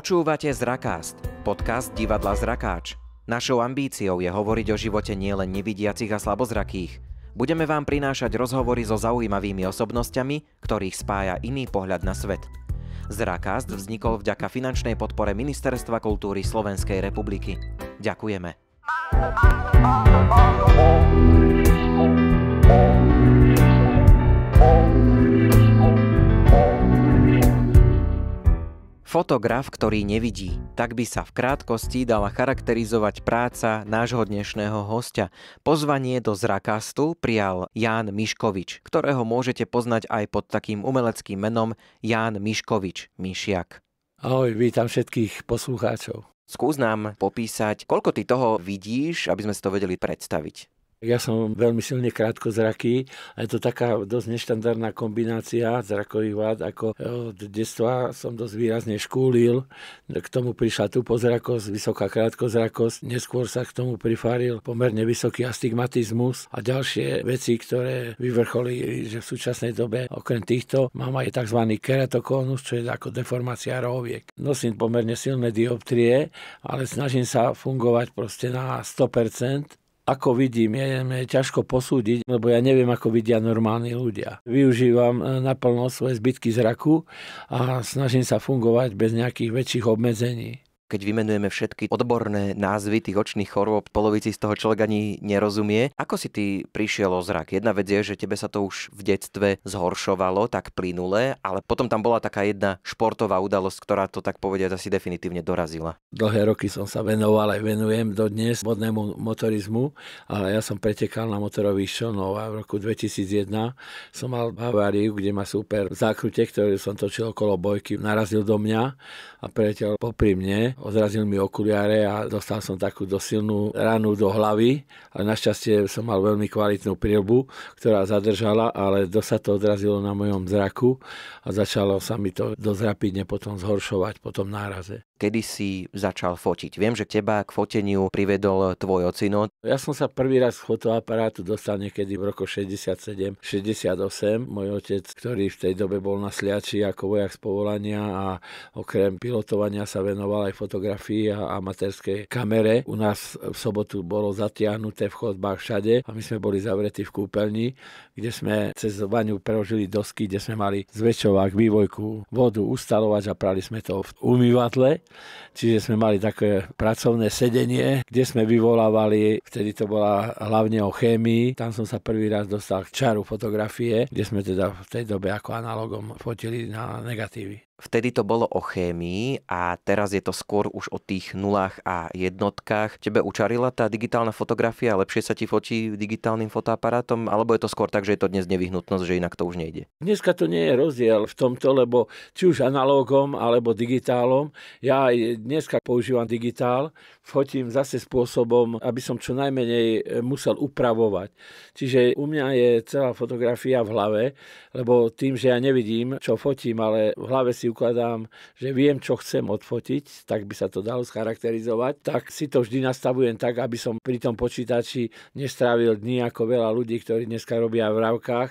Počúvate Zrakást, podcast divadla Zrakáč. Našou ambíciou je hovoriť o živote nielen nevidiacich a slabozrakých. Budeme vám prinášať rozhovory so zaujímavými osobnosťami, ktorých spája iný pohľad na svet. Zrakást vznikol vďaka finančnej podpore Ministerstva kultúry Slovenskej republiky. Ďakujeme. Fotograf, ktorý nevidí. Tak by sa v krátkosti dala charakterizovať práca nášho dnešného hostia. Pozvanie do Zrakastu prijal Ján Miškovič, ktorého môžete poznať aj pod takým umeleckým menom Ján Miškovič, Mišiak. Ahoj, vítam všetkých poslucháčov. Skús nám popísať, koľko ty toho vidíš, aby sme si to vedeli predstaviť. Ja som veľmi silne krátkozraký a je to taká dosť neštandardná kombinácia zrakových vád, ako e, od detstva som dosť výrazne škúlil, k tomu prišla tu pozrakosť, vysoká krátkozrakosť, neskôr sa k tomu prifáril pomerne vysoký astigmatizmus a ďalšie veci, ktoré vyvrcholí, že v súčasnej dobe okrem týchto mám aj tzv. keratokónus, čo je ako deformácia rohoviek. Nosím pomerne silné dioptrie, ale snažím sa fungovať proste na 100%, ako vidím, je, je ťažko posúdiť, lebo ja neviem, ako vidia normálni ľudia. Využívam e, naplno svoje zbytky zraku a snažím sa fungovať bez nejakých väčších obmedzení keď vymenujeme všetky odborné názvy tých očných chorôb, polovici z toho človek ani nerozumie. Ako si ty prišiel o zrak? Jedna vec je, že tebe sa to už v detstve zhoršovalo tak plynule, ale potom tam bola taká jedna športová udalosť, ktorá to tak povediať asi definitívne dorazila. Dlhé roky som sa venoval aj venujem dodnes modnému motorizmu, ale ja som pretekal na motorový šonov a v roku 2001 som mal haváriu, kde ma super v zákrute, ktorý som točil okolo bojky, narazil do mňa a pretel popri mne Odrazil mi okuliare a dostal som takú dosilnú ranu do hlavy. A našťastie som mal veľmi kvalitnú prilbu, ktorá zadržala, ale dosť sa to odrazilo na mojom zraku a začalo sa mi to dosť rapidne potom zhoršovať po tom náraze kedy si začal fotiť? Viem, že teba k foteniu privedol tvoj ocino. Ja som sa prvý raz z fotoaparátu dostal niekedy v roku 67-68. Môj otec, ktorý v tej dobe bol na Sliači ako vojak z povolania a okrem pilotovania sa venoval aj fotografii a amatérskej kamere. U nás v sobotu bolo zatiahnuté v chodbách všade a my sme boli zavretí v kúpeľni kde sme cez vaňu preložili dosky, kde sme mali zväčšovák, vývojku, vodu, ustalovať a prali sme to v umývatle. Čiže sme mali také pracovné sedenie, kde sme vyvolávali, vtedy to bola hlavne o chémii, tam som sa prvý raz dostal k čaru fotografie, kde sme teda v tej dobe ako analogom fotili na negatívy. Vtedy to bolo o chémii a teraz je to skôr už o tých nulách a jednotkách. Tebe učarila tá digitálna fotografia, lepšie sa ti fotí digitálnym fotoaparátom, alebo je to skôr tak, že je to dnes nevyhnutnosť, že inak to už nejde? Dneska to nie je rozdiel v tomto, lebo či už analógom alebo digitálom. Ja aj dneska používam digitál, fotím zase spôsobom, aby som čo najmenej e, musel upravovať. Čiže u mňa je celá fotografia v hlave, lebo tým, že ja nevidím, čo fotím, ale v hlave si ukladám, že viem, čo chcem odfotiť, tak by sa to dalo scharakterizovať, tak si to vždy nastavujem tak, aby som pri tom počítači nestrávil dní ako veľa ľudí, ktorí dneska robia v rávkach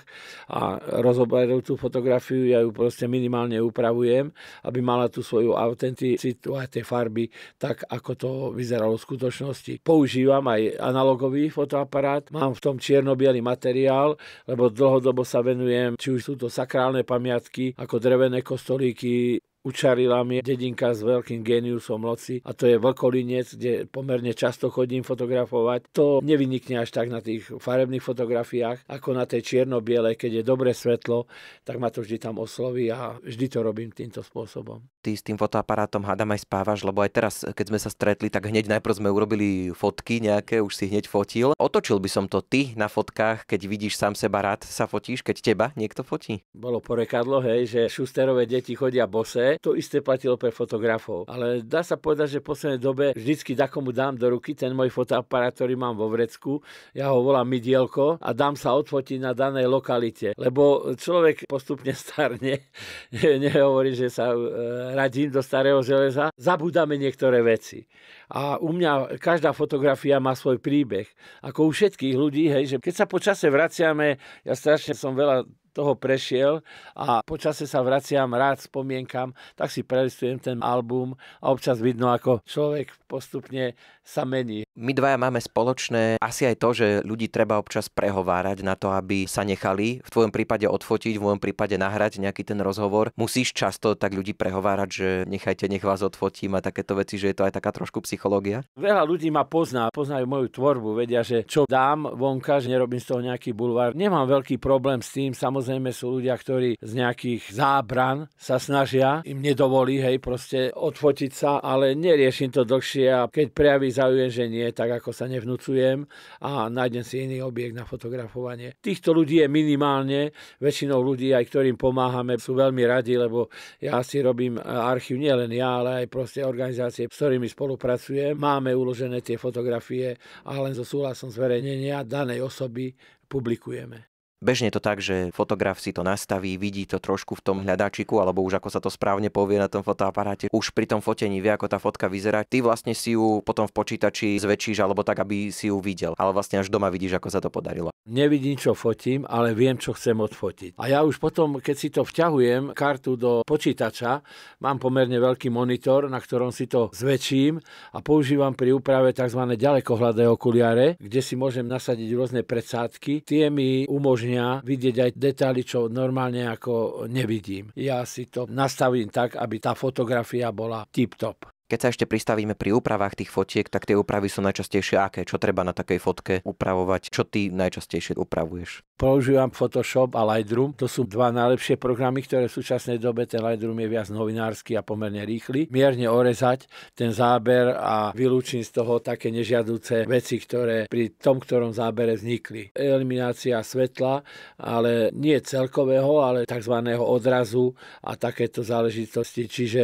a rozoberú tú fotografiu, ja ju proste minimálne upravujem, aby mala tú svoju autenticitu aj tie farby tak, ako to vyzeralo v skutočnosti. Používam aj analogový fotoaparát, mám v tom čierno materiál, lebo dlhodobo sa venujem, či už sú to sakrálne pamiatky, ako drevené kostolíky, que učarila mi dedinka s veľkým géniusom loci a to je Vlkolinec, kde pomerne často chodím fotografovať. To nevynikne až tak na tých farebných fotografiách, ako na tej čierno biele, keď je dobré svetlo, tak ma to vždy tam osloví a vždy to robím týmto spôsobom. Ty s tým fotoaparátom hádam aj spávaš, lebo aj teraz, keď sme sa stretli, tak hneď najprv sme urobili fotky nejaké, už si hneď fotil. Otočil by som to ty na fotkách, keď vidíš sám seba rád, sa fotíš, keď teba niekto fotí. Bolo porekadlo, hej, že Šusterové deti chodia bose, to isté platilo pre fotografov. Ale dá sa povedať, že v poslednej dobe vždycky dakomu dám do ruky ten môj fotoaparát, ktorý mám vo vrecku, ja ho volám midielko a dám sa odfotiť na danej lokalite. Lebo človek postupne starne, nehovorí, že sa e, radím do starého železa, zabúdame niektoré veci. A u mňa každá fotografia má svoj príbeh. Ako u všetkých ľudí, hej, že keď sa po čase vraciame, ja strašne som veľa toho prešiel a počase sa vraciam, rád spomienkam, tak si prelistujem ten album a občas vidno, ako človek postupne sa mení. My dvaja máme spoločné asi aj to, že ľudí treba občas prehovárať na to, aby sa nechali v tvojom prípade odfotiť, v môjom prípade nahrať nejaký ten rozhovor. Musíš často tak ľudí prehovárať, že nechajte, nech vás odfotím a takéto veci, že je to aj taká trošku psychológia. Veľa ľudí ma pozná, poznajú moju tvorbu, vedia, že čo dám vonka, že nerobím z toho nejaký bulvár. Nemám veľký problém s tým, samozrejme samozrejme sú ľudia, ktorí z nejakých zábran sa snažia, im nedovolí, hej, proste odfotiť sa, ale neriešim to dlhšie a keď prejaví záujem, že nie, tak ako sa nevnúcujem a nájdem si iný objekt na fotografovanie. Týchto ľudí je minimálne, väčšinou ľudí, aj ktorým pomáhame, sú veľmi radi, lebo ja si robím e, archív nielen ja, ale aj proste organizácie, s ktorými spolupracujem. Máme uložené tie fotografie a len so súhlasom zverejnenia danej osoby publikujeme. Bežne to tak, že fotograf si to nastaví, vidí to trošku v tom hľadáčiku, alebo už ako sa to správne povie na tom fotoaparáte, už pri tom fotení vie, ako tá fotka vyzerá. Ty vlastne si ju potom v počítači zväčšíš, alebo tak, aby si ju videl. Ale vlastne až doma vidíš, ako sa to podarilo. Nevidím, čo fotím, ale viem, čo chcem odfotiť. A ja už potom, keď si to vťahujem, kartu do počítača, mám pomerne veľký monitor, na ktorom si to zväčším a používam pri úprave tzv. ďalekohľadé okuliare, kde si môžem nasadiť rôzne predsádky. Tie mi umožňa vidieť aj detaily, čo normálne ako nevidím. Ja si to nastavím tak, aby tá fotografia bola tip-top. Keď sa ešte pristavíme pri úpravách tých fotiek, tak tie úpravy sú najčastejšie aké? Čo treba na takej fotke upravovať? Čo ty najčastejšie upravuješ? Používam Photoshop a Lightroom. To sú dva najlepšie programy, ktoré v súčasnej dobe ten Lightroom je viac novinársky a pomerne rýchly. Mierne orezať ten záber a vylúčiť z toho také nežiaduce veci, ktoré pri tom, ktorom zábere vznikli. Eliminácia svetla, ale nie celkového, ale tzv. odrazu a takéto záležitosti, čiže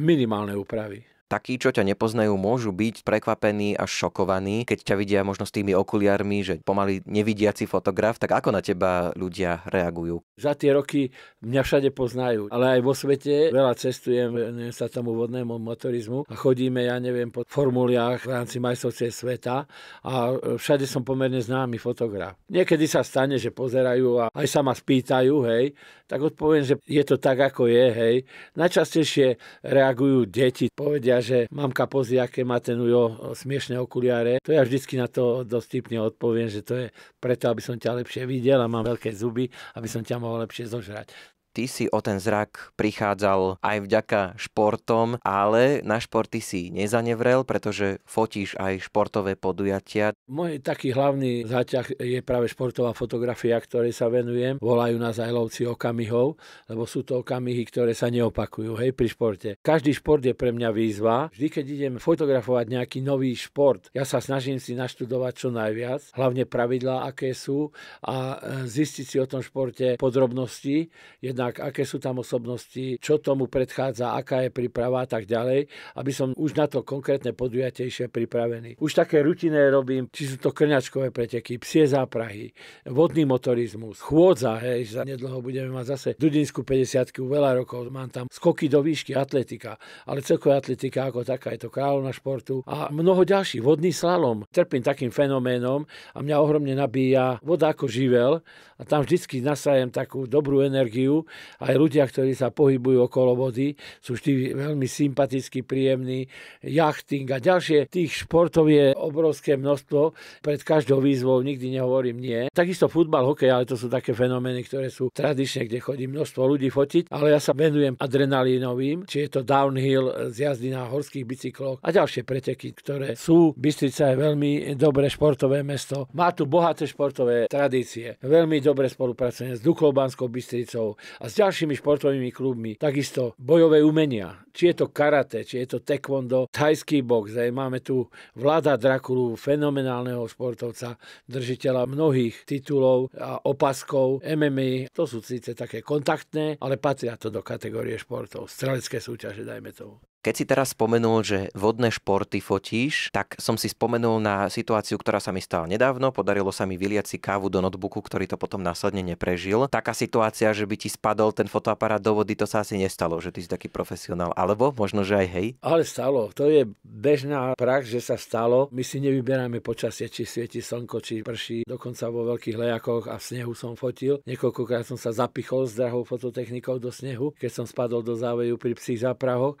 minimálne úpravy takí, čo ťa nepoznajú, môžu byť prekvapení a šokovaní, keď ťa vidia možno s tými okuliarmi, že pomaly nevidiaci fotograf, tak ako na teba ľudia reagujú? Za tie roky mňa všade poznajú, ale aj vo svete veľa cestujem, neviem, sa tomu vodnému motorizmu a chodíme, ja neviem, po formuliách v rámci majstrovstiev sveta a e, všade som pomerne známy fotograf. Niekedy sa stane, že pozerajú a aj sa ma spýtajú, hej, tak odpoviem, že je to tak, ako je, hej. Najčastejšie reagujú deti, povedia, že mamka pozrie, aké má ten ujo e, smiešne okuliare. To ja vždycky na to dostipne odpoviem, že to je preto, aby som ťa lepšie videl videl a mám veľké zuby, aby som ťa mohol lepšie zožrať ty si o ten zrak prichádzal aj vďaka športom, ale na športy si nezanevrel, pretože fotíš aj športové podujatia. Môj taký hlavný záťah je práve športová fotografia, ktorej sa venujem. Volajú nás aj lovci okamihov, lebo sú to okamihy, ktoré sa neopakujú hej, pri športe. Každý šport je pre mňa výzva. Vždy, keď idem fotografovať nejaký nový šport, ja sa snažím si naštudovať čo najviac, hlavne pravidlá, aké sú a e, zistiť si o tom športe podrobnosti. Jedna jednak aké sú tam osobnosti, čo tomu predchádza, aká je príprava a tak ďalej, aby som už na to konkrétne podujatejšie pripravený. Už také rutiné robím, či sú to krňačkové preteky, psie záprahy, vodný motorizmus, chôdza, hej, za nedlho budeme mať zase Dudinskú 50 veľa rokov, mám tam skoky do výšky, atletika, ale celková atletika ako taká je to kráľovna športu a mnoho ďalších, vodný slalom. Trpím takým fenoménom a mňa ohromne nabíja voda ako živel a tam vždycky nasajem takú dobrú energiu, aj ľudia, ktorí sa pohybujú okolo vody, sú vždy veľmi sympatickí, príjemní. Jachting a ďalšie. Tých športov je obrovské množstvo. Pred každou výzvou nikdy nehovorím nie. Takisto futbal, hokej, ale to sú také fenomény, ktoré sú tradične, kde chodí množstvo ľudí fotiť, ale ja sa venujem adrenalínovým, či je to downhill z jazdy na horských bicykloch a ďalšie preteky, ktoré sú. Bystrica je veľmi dobré športové mesto. Má tu bohaté športové tradície. Veľmi dobre spolupracujeme s Duchovbanskou Bystricou a s ďalšími športovými klubmi. Takisto bojové umenia, či je to karate, či je to taekwondo, thajský box. Aj máme tu vláda Drakulu, fenomenálneho športovca, držiteľa mnohých titulov a opaskov, MMA. To sú síce také kontaktné, ale patria to do kategórie športov. Strelecké súťaže, dajme tomu. Keď si teraz spomenul, že vodné športy fotíš, tak som si spomenul na situáciu, ktorá sa mi stala nedávno. Podarilo sa mi vyliať si kávu do notebooku, ktorý to potom následne neprežil. Taká situácia, že by ti spadol ten fotoaparát do vody, to sa asi nestalo, že ty si taký profesionál. Alebo možno, že aj hej. Ale stalo. To je bežná prax, že sa stalo. My si nevyberáme počasie, či svieti slnko, či prší. Dokonca vo veľkých lejakoch a v snehu som fotil. Niekoľkokrát som sa zapichol s drahou fototechnikou do snehu, keď som spadol do záveju pri psích záprahoch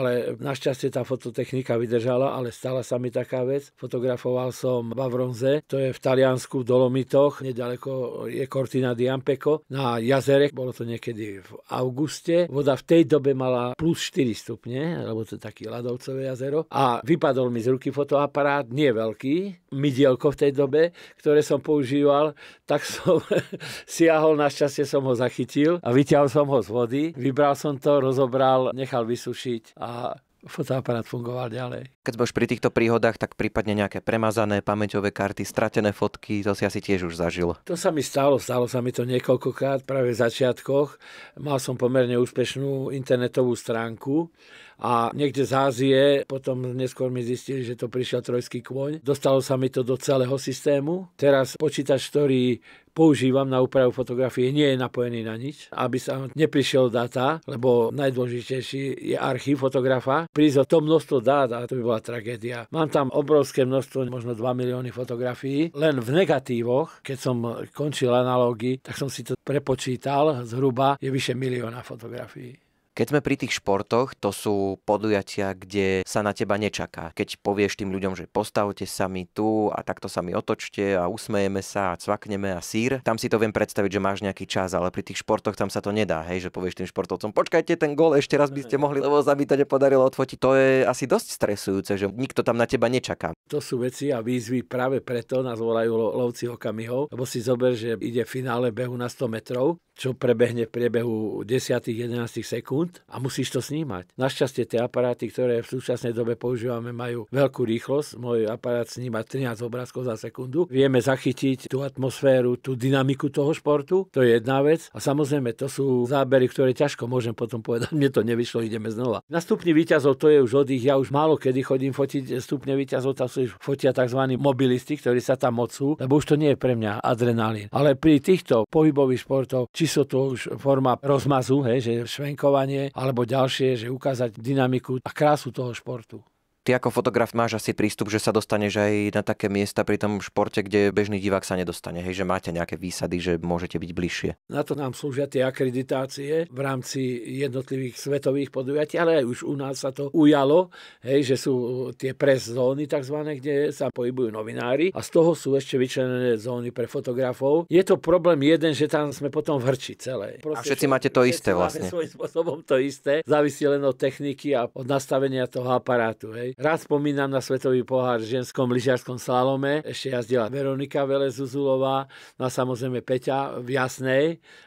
ale našťastie tá fototechnika vydržala, ale stala sa mi taká vec. Fotografoval som Bavronze, to je v Taliansku, v Dolomitoch, nedaleko je Cortina di Ampeco, na jazere, bolo to niekedy v auguste. Voda v tej dobe mala plus 4 stupne, lebo to je taký ľadovcové jazero. A vypadol mi z ruky fotoaparát, nie veľký, mydielko v tej dobe, ktoré som používal, tak som siahol, našťastie som ho zachytil a vyťahol som ho z vody. Vybral som to, rozobral, nechal vysušiť a a fotoaparát fungoval ďalej. Keď sme už pri týchto príhodách, tak prípadne nejaké premazané pamäťové karty, stratené fotky, to si asi tiež už zažil. To sa mi stalo, stalo sa mi to niekoľkokrát práve v začiatkoch. Mal som pomerne úspešnú internetovú stránku a niekde z Ázie, potom neskôr mi zistili, že to prišiel trojský kôň. Dostalo sa mi to do celého systému. Teraz počítač, ktorý používam na úpravu fotografie, nie je napojený na nič, aby sa neprišiel data, lebo najdôležitejší je archív fotografa. Prísť o to množstvo dát, a to by bola tragédia. Mám tam obrovské množstvo, možno 2 milióny fotografií, len v negatívoch, keď som končil analógy, tak som si to prepočítal, zhruba je vyše milióna fotografií. Keď sme pri tých športoch, to sú podujatia, kde sa na teba nečaká. Keď povieš tým ľuďom, že postavte sa mi tu a takto sa mi otočte a usmejeme sa a cvakneme a sír, tam si to viem predstaviť, že máš nejaký čas, ale pri tých športoch tam sa to nedá, hej, že povieš tým športovcom, počkajte ten gol, ešte raz by ste mohli, lebo sa mi to nepodarilo odfotiť. To je asi dosť stresujúce, že nikto tam na teba nečaká. To sú veci a výzvy práve preto nás volajú lo- lovci okamihov, lebo si zober, že ide finále behu na 100 metrov, čo prebehne v priebehu 10-11 sekúnd sekúnd a musíš to snímať. Našťastie tie aparáty, ktoré v súčasnej dobe používame, majú veľkú rýchlosť. Môj aparát sníma 13 obrázkov za sekundu. Vieme zachytiť tú atmosféru, tú dynamiku toho športu. To je jedna vec. A samozrejme, to sú zábery, ktoré ťažko môžem potom povedať, mne to nevyšlo, ideme znova. Na stupni výťazov to je už od ich. Ja už málo kedy chodím fotiť stupne výťazov, tam sú fotia tzv. mobilisti, ktorí sa tam mocú, lebo už to nie je pre mňa adrenalín. Ale pri týchto pohybových športov, či sú to už forma rozmazu, hej, že švenkovanie, lyžovanie alebo ďalšie, že ukázať dynamiku a krásu toho športu ty ako fotograf máš asi prístup, že sa dostaneš aj na také miesta pri tom športe, kde bežný divák sa nedostane, hej, že máte nejaké výsady, že môžete byť bližšie. Na to nám slúžia tie akreditácie v rámci jednotlivých svetových podujatí, ale aj už u nás sa to ujalo, hej, že sú tie pres zóny tzv., kde sa pohybujú novinári a z toho sú ešte vyčlenené zóny pre fotografov. Je to problém jeden, že tam sme potom v hrči celé. Proste, a všetci čo, máte to isté vlastne. Svojím spôsobom to isté, závisí len od techniky a od nastavenia toho aparátu. Hej. Raz spomínam na svetový pohár v ženskom lyžiarskom slalome. Ešte jazdila Veronika Velezuzulová, no a samozrejme Peťa v Jasnej,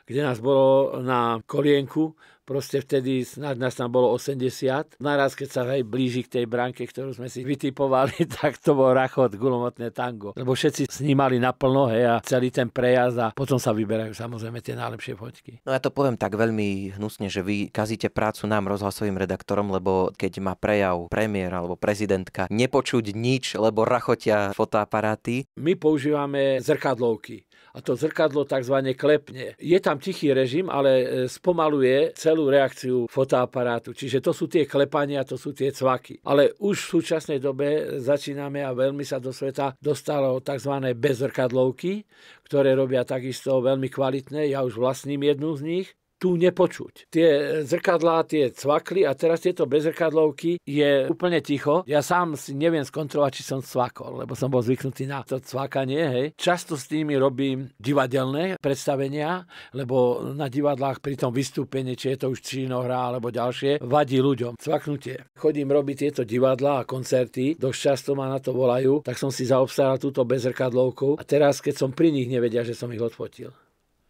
kde nás bolo na kolienku Proste vtedy snáď nás tam bolo 80. Naraz, keď sa aj blíži k tej bránke, ktorú sme si vytipovali, tak to bol rachot, gulomotné tango. Lebo všetci snímali naplno hej, a celý ten prejazd a potom sa vyberajú samozrejme tie najlepšie fotky. No ja to poviem tak veľmi hnusne, že vy kazíte prácu nám rozhlasovým redaktorom, lebo keď má prejav premiér alebo prezidentka nepočuť nič, lebo rachotia fotoaparáty. My používame zrkadlovky a to zrkadlo tzv. klepne. Je tam tichý režim, ale e, spomaluje celú reakciu fotoaparátu. Čiže to sú tie klepania, to sú tie cvaky. Ale už v súčasnej dobe začíname a veľmi sa do sveta dostalo tzv. bezrkadlovky, ktoré robia takisto veľmi kvalitné. Ja už vlastním jednu z nich tu nepočuť. Tie zrkadlá, tie cvakli a teraz tieto bezrkadlovky je úplne ticho. Ja sám si neviem skontrolovať, či som cvakol, lebo som bol zvyknutý na to cvakanie. Hej. Často s nimi robím divadelné predstavenia, lebo na divadlách pri tom vystúpení, či je to už činohra alebo ďalšie, vadí ľuďom cvaknutie. Chodím robiť tieto divadlá a koncerty, dosť často ma na to volajú, tak som si zaobstaral túto bezrkadlovku a teraz, keď som pri nich nevedia, že som ich odfotil.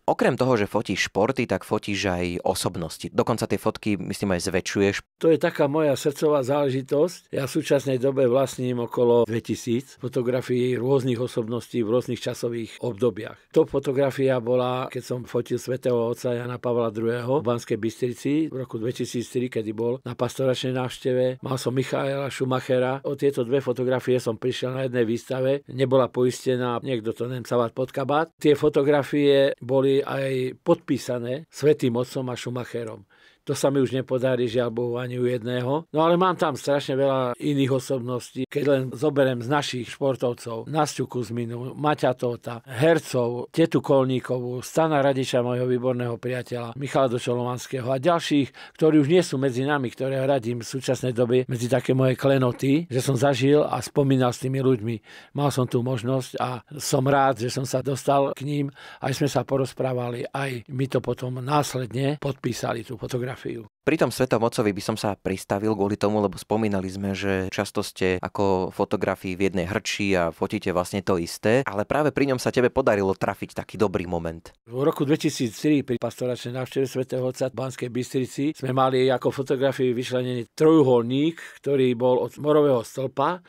Okrem toho, že fotíš športy, tak fotíš aj osobnosti. Dokonca tie fotky, myslím, aj zväčšuješ. To je taká moja srdcová záležitosť. Ja v súčasnej dobe vlastním okolo 2000 fotografií rôznych osobností v rôznych časových obdobiach. To fotografia bola, keď som fotil svätého otca Jana Pavla II. v Banskej Bystrici v roku 2004, kedy bol na pastoračnej návšteve. Mal som Michaela Schumachera. O tieto dve fotografie som prišiel na jednej výstave. Nebola poistená, niekto to nemcavať pod kabát. Tie fotografie boli boli aj podpísané Svetým Otcom a Šumacherom. To sa mi už nepodarí, žiaľ Bohu, ani u jedného. No ale mám tam strašne veľa iných osobností. Keď len zoberiem z našich športovcov, Nastiu Kuzminu, Maťa Tóta, hercov, Tetu Kolníkovú, Stana Radiča, môjho výborného priateľa, Michala Dočolomanského a ďalších, ktorí už nie sú medzi nami, ktoré radím v súčasnej dobe medzi také moje klenoty, že som zažil a spomínal s tými ľuďmi. Mal som tú možnosť a som rád, že som sa dostal k ním. Aj sme sa porozprávali, aj my to potom následne podpísali tú fotografiu trafil. Pri tom Svetom Otcovi by som sa pristavil kvôli tomu, lebo spomínali sme, že často ste ako fotografii v jednej hrči a fotíte vlastne to isté, ale práve pri ňom sa tebe podarilo trafiť taký dobrý moment. V roku 2003 pri pastoračnej návšteve Svetého Otca v Banskej Bystrici sme mali ako fotografii vyšlenený trojuholník, ktorý bol od morového stĺpa,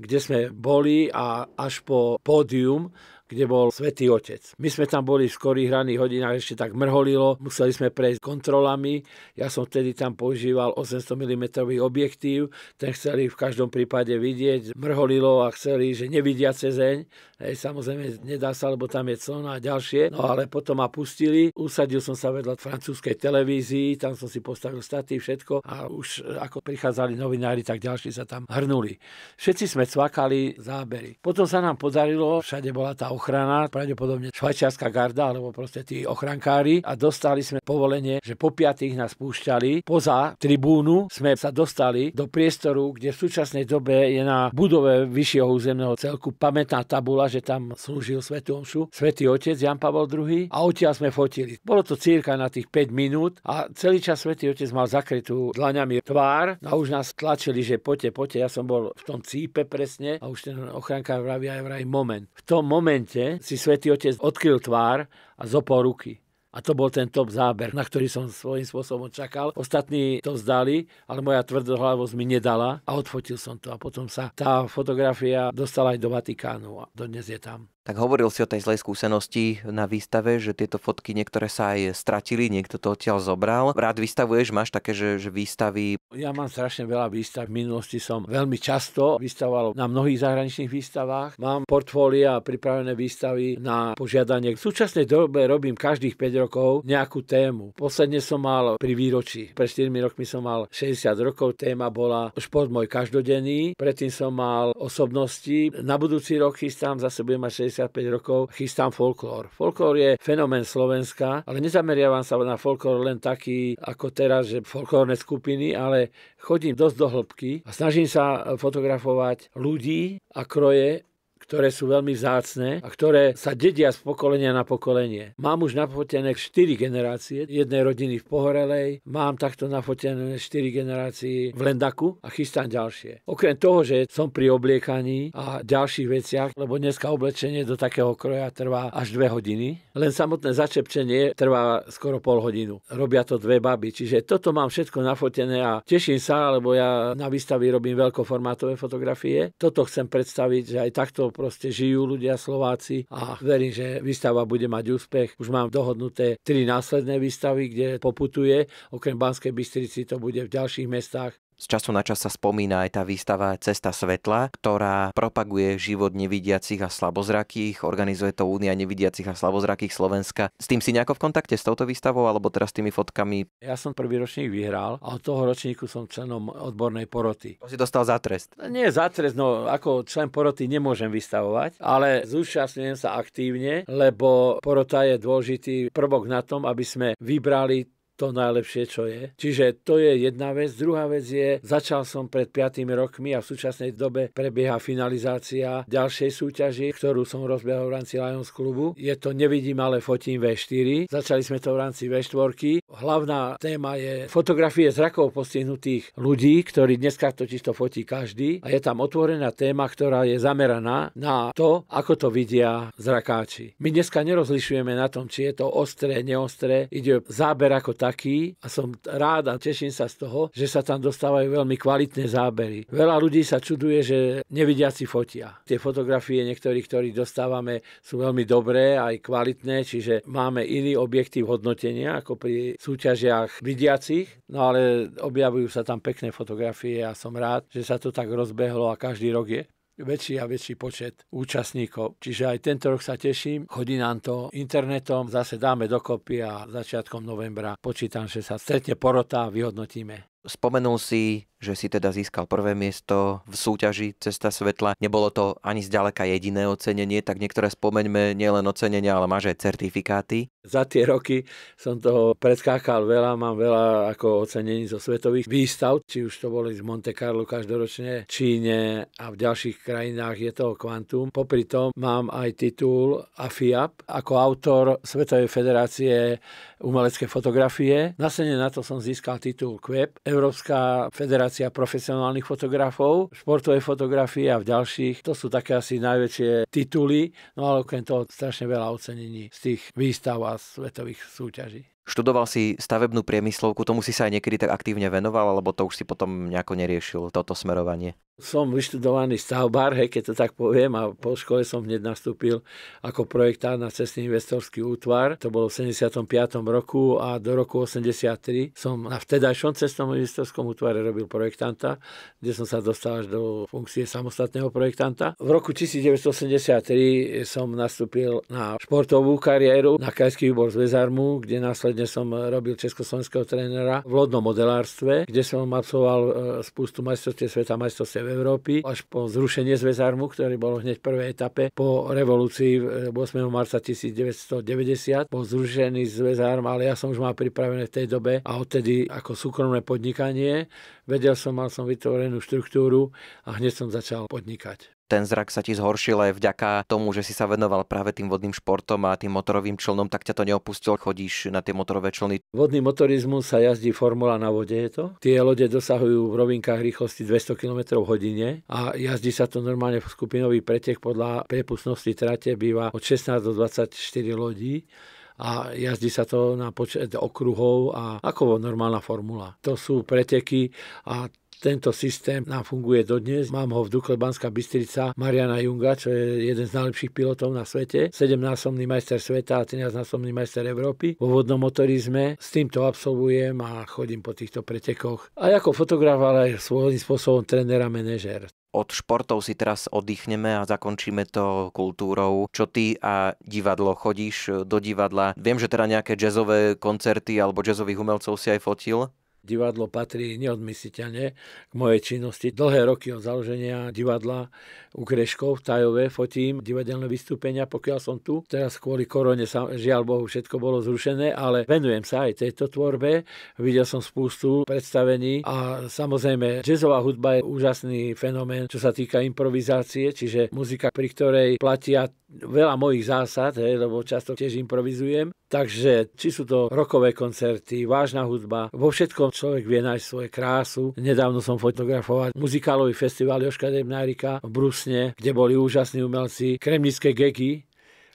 kde sme boli a až po pódium kde bol Svetý Otec. My sme tam boli v skorých raných hodinách, ešte tak mrholilo, museli sme prejsť kontrolami. Ja som vtedy tam používal 800 mm objektív, ten chceli v každom prípade vidieť, mrholilo a chceli, že nevidia cezeň. Hej, samozrejme, nedá sa, lebo tam je clona a ďalšie. No ale potom ma pustili, usadil som sa vedľa francúzskej televízii, tam som si postavil staty, všetko a už ako prichádzali novinári, tak ďalší sa tam hrnuli. Všetci sme cvakali zábery. Potom sa nám podarilo, všade bola tá ochrana ochrana, pravdepodobne švajčiarska garda alebo proste tí ochrankári a dostali sme povolenie, že po piatých nás púšťali. Poza tribúnu sme sa dostali do priestoru, kde v súčasnej dobe je na budove vyššieho územného celku pamätná tabula, že tam slúžil svetu Omšu, Svetý Otec Jan Pavel II a odtiaľ sme fotili. Bolo to cirka na tých 5 minút a celý čas Svetý Otec mal zakrytú dlaňami tvár a už nás tlačili, že poďte, poďte. Ja som bol v tom cípe presne a už ten ochránka vraví aj vraj moment. V tom moment momente si svätý Otec odkryl tvár a zopol ruky. A to bol ten top záber, na ktorý som svojím spôsobom čakal. Ostatní to vzdali, ale moja tvrdohlavosť mi nedala a odfotil som to. A potom sa tá fotografia dostala aj do Vatikánu a dodnes je tam tak hovoril si o tej zlej skúsenosti na výstave, že tieto fotky niektoré sa aj stratili, niekto to odtiaľ zobral. Rád vystavuješ, máš také, že, že výstavy... Ja mám strašne veľa výstav. V minulosti som veľmi často vystavoval na mnohých zahraničných výstavách. Mám portfólia a pripravené výstavy na požiadanie. V súčasnej dobe robím každých 5 rokov nejakú tému. Posledne som mal pri výročí. Pred 4 rokmi som mal 60 rokov. Téma bola šport môj každodenný. Predtým som mal osobnosti. Na budúci rok chystám, zase budem mať 65 rokov chystám folklór. Folklór je fenomén Slovenska, ale nezameriavam sa na folklór len taký ako teraz, že folklórne skupiny, ale chodím dosť do hĺbky a snažím sa fotografovať ľudí a kroje ktoré sú veľmi vzácne a ktoré sa dedia z pokolenia na pokolenie. Mám už nafotené 4 generácie jednej rodiny v Pohorelej, mám takto nafotené 4 generácií v Lendaku a chystám ďalšie. Okrem toho, že som pri obliekaní a ďalších veciach, lebo dneska oblečenie do takého kroja trvá až 2 hodiny, len samotné začepčenie trvá skoro pol hodinu. Robia to dve baby, čiže toto mám všetko nafotené a teším sa, lebo ja na výstavy robím veľkoformátové fotografie. Toto chcem predstaviť, že aj takto proste žijú ľudia Slováci a verím, že výstava bude mať úspech. Už mám dohodnuté tri následné výstavy, kde poputuje. Okrem Banskej Bystrici to bude v ďalších mestách. Z času na čas sa spomína aj tá výstava Cesta svetla, ktorá propaguje život nevidiacich a slabozrakých, organizuje to Únia nevidiacich a slabozrakých Slovenska. S tým si nejako v kontakte s touto výstavou alebo teraz s tými fotkami? Ja som prvý ročník vyhral a od toho ročníku som členom odbornej poroty. To si dostal za trest? No nie za trest, no ako člen poroty nemôžem vystavovať, ale zúčastňujem sa aktívne, lebo porota je dôležitý prvok na tom, aby sme vybrali to najlepšie, čo je. Čiže to je jedna vec. Druhá vec je, začal som pred 5 rokmi a v súčasnej dobe prebieha finalizácia ďalšej súťaži, ktorú som rozbehol v rámci Lions klubu. Je to Nevidím, ale fotím V4. Začali sme to v rámci V4 Hlavná téma je fotografie zrakov postihnutých ľudí, ktorí dneska totiž to fotí každý. A je tam otvorená téma, ktorá je zameraná na to, ako to vidia zrakáči. My dneska nerozlišujeme na tom, či je to ostré, neostré. Ide záber ako taký a som rád a teším sa z toho, že sa tam dostávajú veľmi kvalitné zábery. Veľa ľudí sa čuduje, že nevidiaci fotia. Tie fotografie niektorých, ktorých dostávame, sú veľmi dobré aj kvalitné, čiže máme iný objektív hodnotenia ako pri súťažiach vidiacich, no ale objavujú sa tam pekné fotografie a som rád, že sa to tak rozbehlo a každý rok je väčší a väčší počet účastníkov. Čiže aj tento rok sa teším, chodí nám to internetom, zase dáme dokopy a začiatkom novembra počítam, že sa stretne porota a vyhodnotíme. Spomenul si, že si teda získal prvé miesto v súťaži Cesta svetla. Nebolo to ani zďaleka jediné ocenenie, tak niektoré spomeňme, nielen ocenenia, ale máš aj certifikáty. Za tie roky som toho predskákal veľa, mám veľa ako ocenení zo svetových výstav, či už to boli z Monte Carlo každoročne, Číne a v ďalších krajinách je toho kvantum. Popri tom mám aj titul AFIAP ako autor Svetovej federácie umelecké fotografie. Nasledne na to som získal titul QEP, Európska federácia profesionálnych fotografov, športovej fotografie a v ďalších. To sú také asi najväčšie tituly, no ale okrem toho strašne veľa ocenení z tých výstav a svetových súťaží. Študoval si stavebnú priemyslovku, tomu si sa aj niekedy tak aktívne venoval, alebo to už si potom nejako neriešil, toto smerovanie? Som vyštudovaný stavbár, hej, keď to tak poviem, a po škole som hneď nastúpil ako projektár na cestný investorský útvar. To bolo v 75. roku a do roku 83 som na vtedajšom cestnom investorskom útvare robil projektanta, kde som sa dostal až do funkcie samostatného projektanta. V roku 1983 som nastúpil na športovú kariéru na Krajský výbor z Vezarmu, kde následne som robil československého trénera v lodnom modelárstve, kde som absolvoval e, spustu majstrovstiev sveta, majstrovstiev Európy až po zrušenie zväzarmu, ktorý bol hneď v prvej etape po revolúcii 8. Eh, marca 1990. Bol zrušený zväzarm, ale ja som už mal pripravené v tej dobe a odtedy ako súkromné podnikanie. Vedel som, mal som vytvorenú štruktúru a hneď som začal podnikať ten zrak sa ti zhoršil aj vďaka tomu, že si sa venoval práve tým vodným športom a tým motorovým člnom, tak ťa to neopustil, chodíš na tie motorové člny. Vodný motorizmus sa jazdí formula na vode, je to? Tie lode dosahujú v rovinkách rýchlosti 200 km hodine a jazdí sa to normálne v skupinový pretek podľa prepustnosti trate býva od 16 do 24 lodí a jazdí sa to na počet okruhov a ako normálna formula. To sú preteky a tento systém nám funguje dodnes. Mám ho v Dukle Banská Bystrica Mariana Junga, čo je jeden z najlepších pilotov na svete. 17-násobný majster sveta a 13-násobný majster Európy vo vodnom motorizme. S týmto absolvujem a chodím po týchto pretekoch. A ako fotograf, ale aj svojím spôsobom tréner a manažer. od športov si teraz oddychneme a zakončíme to kultúrou. Čo ty a divadlo? Chodíš do divadla? Viem, že teda nejaké jazzové koncerty alebo jazzových umelcov si aj fotil? Divadlo patrí neodmysliteľne k mojej činnosti. Dlhé roky od založenia divadla u Kreškov v Tajove fotím divadelné vystúpenia, pokiaľ som tu. Teraz kvôli korone sa, žiaľ Bohu, všetko bolo zrušené, ale venujem sa aj tejto tvorbe. Videl som spústu predstavení a samozrejme jazzová hudba je úžasný fenomén, čo sa týka improvizácie, čiže muzika, pri ktorej platia veľa mojich zásad, hej, lebo často tiež improvizujem. Takže či sú to rokové koncerty, vážna hudba, vo všetkom človek vie nájsť svoje krásu. Nedávno som fotografovať muzikálový festival Joška Demnárika v Brusne, kde boli úžasní umelci, kremnické gegy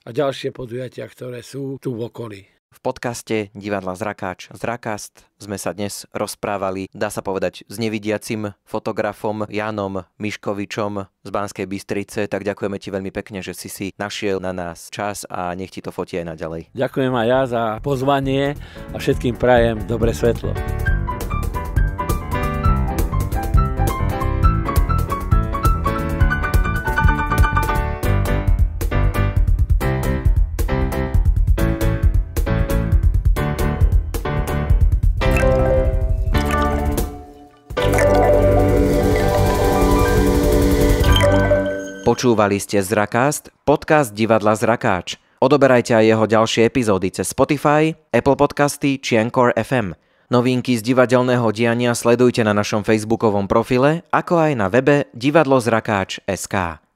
a ďalšie podujatia, ktoré sú tu v okolí. V podcaste Divadla Zrakáč Zrakast sme sa dnes rozprávali, dá sa povedať, s nevidiacim fotografom Janom Miškovičom z Banskej Bystrice, tak ďakujeme ti veľmi pekne, že si si našiel na nás čas a nech ti to fotie aj naďalej. Ďakujem aj ja za pozvanie a všetkým prajem dobre svetlo. Počúvali ste Zrakast, podcast divadla Zrakáč. Odoberajte aj jeho ďalšie epizódy cez Spotify, Apple Podcasty či Anchor FM. Novinky z divadelného diania sledujte na našom facebookovom profile, ako aj na webe divadlozrakáč.sk.